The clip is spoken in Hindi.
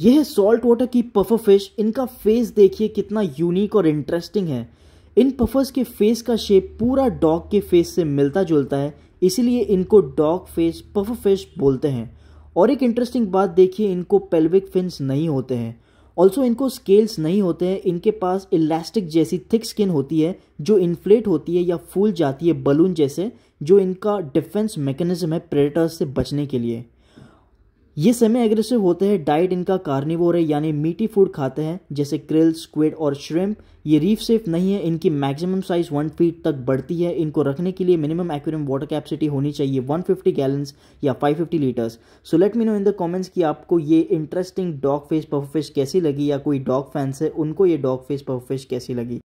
यह है सॉल्ट वाटर की पफर फिश इनका फेस देखिए कितना यूनिक और इंटरेस्टिंग है इन पफर्स के फेस का शेप पूरा डॉग के फेस से मिलता जुलता है इसीलिए इनको डॉग फेस पफर फिश बोलते हैं और एक इंटरेस्टिंग बात देखिए इनको पेल्विक फिन्स नहीं होते हैं ऑल्सो इनको स्केल्स नहीं होते हैं इनके पास इलास्टिक जैसी थिक स्किन होती है जो इन्फ्लेट होती है या फूल जाती है बलून जैसे जो इनका डिफेंस मैकेनिज्म है प्रेडेटर्स से बचने के लिए ये सेमी एग्रेसिव होते हैं डाइट इनका कार्निवोर है यानी मीटी फूड खाते हैं जैसे क्रिल स्क्विड और श्रिम्प ये रीफ सेफ नहीं है इनकी मैक्सिमम साइज वन फीट तक बढ़ती है इनको रखने के लिए मिनिमम एक्वेरियम वाटर कैपेसिटी होनी चाहिए 150 फिफ्टी गैलन्स या 550 fifty litres so let me know in the comments कि आपको ये interesting dog face puff fish कैसी लगी या कोई डॉग फैंस है उनको ये डॉग फेस पफ फिश कैसी लगी